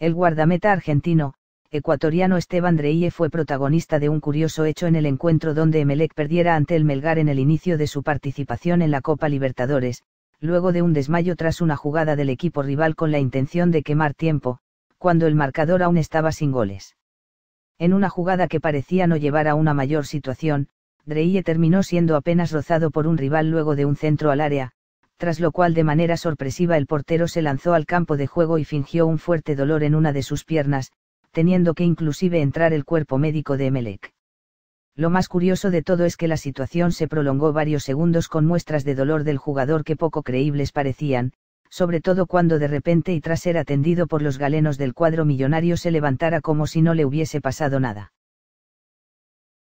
El guardameta argentino, ecuatoriano Esteban Dreye fue protagonista de un curioso hecho en el encuentro donde Emelec perdiera ante el Melgar en el inicio de su participación en la Copa Libertadores, luego de un desmayo tras una jugada del equipo rival con la intención de quemar tiempo, cuando el marcador aún estaba sin goles. En una jugada que parecía no llevar a una mayor situación, Dreye terminó siendo apenas rozado por un rival luego de un centro al área, tras lo cual de manera sorpresiva el portero se lanzó al campo de juego y fingió un fuerte dolor en una de sus piernas, teniendo que inclusive entrar el cuerpo médico de Emelec. Lo más curioso de todo es que la situación se prolongó varios segundos con muestras de dolor del jugador que poco creíbles parecían, sobre todo cuando de repente y tras ser atendido por los galenos del cuadro millonario se levantara como si no le hubiese pasado nada.